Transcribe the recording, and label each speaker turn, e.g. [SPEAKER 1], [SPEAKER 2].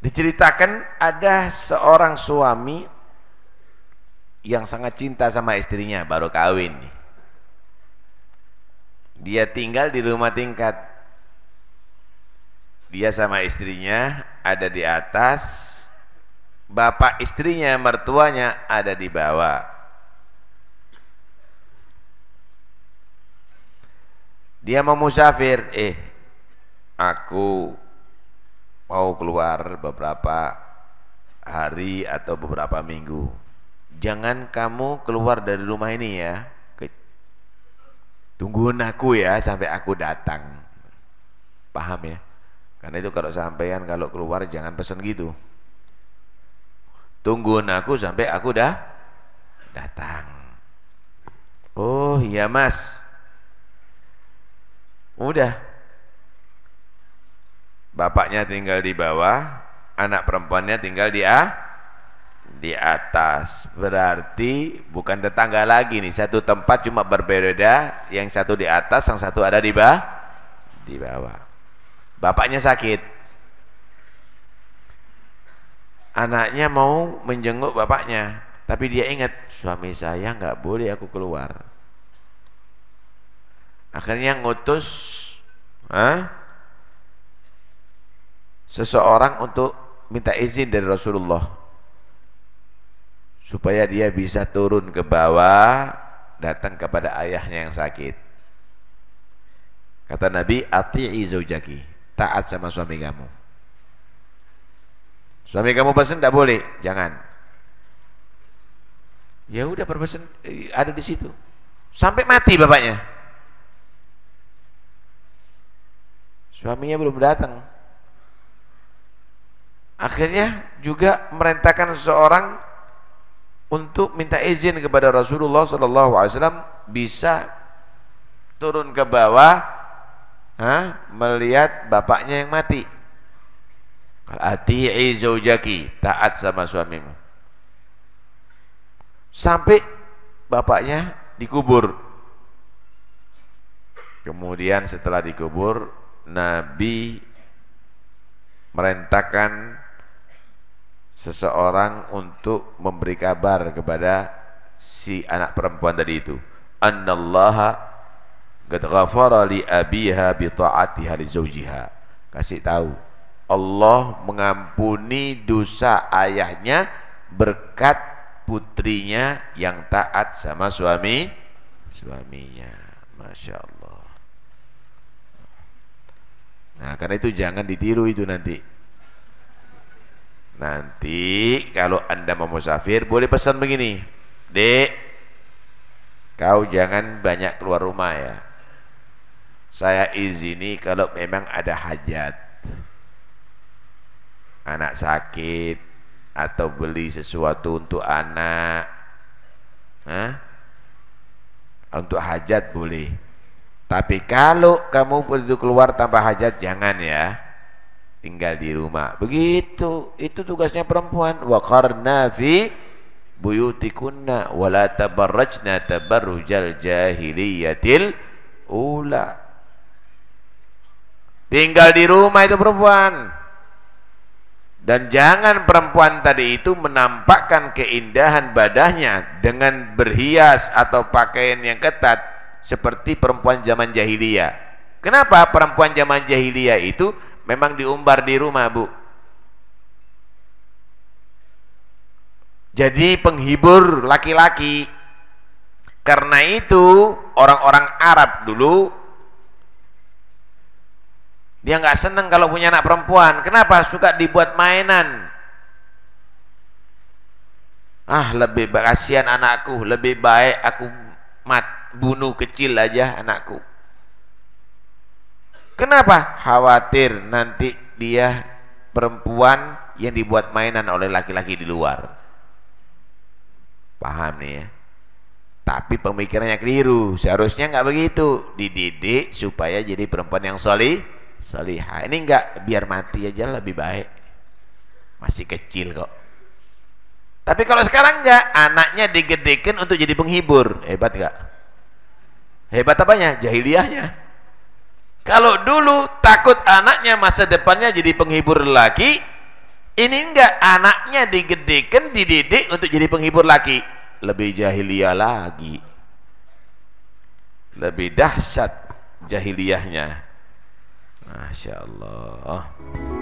[SPEAKER 1] Diceritakan ada seorang suami yang sangat cinta sama istrinya baru kawin. Dia tinggal di rumah tingkat. Dia sama istrinya ada di atas, bapak istrinya mertuanya ada di bawah. Dia mau musafir, eh aku mau keluar beberapa hari atau beberapa minggu jangan kamu keluar dari rumah ini ya tungguin aku ya sampai aku datang paham ya karena itu kalau sampean kalau keluar jangan pesan gitu tungguin aku sampai aku dah datang oh iya mas udah Bapaknya tinggal di bawah, anak perempuannya tinggal di ah, di atas. Berarti bukan tetangga lagi nih, satu tempat cuma berbeda, yang satu di atas, yang satu ada di bawah, di bawah. Bapaknya sakit. Anaknya mau menjenguk bapaknya, tapi dia ingat suami saya nggak boleh aku keluar. Akhirnya ngutus, ah seseorang untuk minta izin dari Rasulullah supaya dia bisa turun ke bawah datang kepada ayahnya yang sakit kata Nabi ati'i zaujaki taat sama suami kamu suami kamu pesan tidak boleh jangan ya udah berpesan eh, ada di situ sampai mati bapaknya suaminya belum datang akhirnya juga merintahkan seseorang untuk minta izin kepada Rasulullah SAW bisa turun ke bawah ha, melihat bapaknya yang mati ati'i zaujaki taat sama suamimu sampai bapaknya dikubur kemudian setelah dikubur Nabi merentakan seseorang untuk memberi kabar kepada si anak perempuan tadi itu annallaha qad ghafara li abiha bi ta'atiha li zawjiha kasih tahu Allah mengampuni dosa ayahnya berkat putrinya yang taat sama suami suaminya Masya Allah nah karena itu jangan ditiru itu nanti Nanti kalau anda mau musafir boleh pesan begini, dek, kau jangan banyak keluar rumah ya. Saya izini kalau memang ada hajat, anak sakit atau beli sesuatu untuk anak, Hah? untuk hajat boleh. Tapi kalau kamu perlu keluar tanpa hajat jangan ya tinggal di rumah begitu itu tugasnya perempuan wa qarna fi buyutikunna wa la tabarrajna tabarrujal jahiliyatil ula tinggal di rumah itu perempuan dan jangan perempuan tadi itu menampakkan keindahan badannya dengan berhias atau pakaian yang ketat seperti perempuan zaman jahiliyah kenapa perempuan zaman jahiliyah itu memang diumbar di rumah bu jadi penghibur laki-laki karena itu orang-orang Arab dulu dia nggak seneng kalau punya anak perempuan kenapa suka dibuat mainan ah lebih kasihan anakku lebih baik aku mat bunuh kecil aja anakku Kenapa? Khawatir nanti dia perempuan yang dibuat mainan oleh laki-laki di luar. Paham nih ya? Tapi pemikirannya keliru. Seharusnya nggak begitu. Dididik supaya jadi perempuan yang solih, solihah. Ini nggak biar mati aja lebih baik. Masih kecil kok. Tapi kalau sekarang nggak, anaknya digedekin untuk jadi penghibur. Hebat nggak? Hebat apanya? Jahiliahnya. Kalau dulu takut anaknya masa depannya jadi penghibur laki, ini enggak anaknya digedekan, dididik untuk jadi penghibur laki. Lebih jahiliyah lagi. Lebih dahsyat jahiliyahnya. Masya Allah.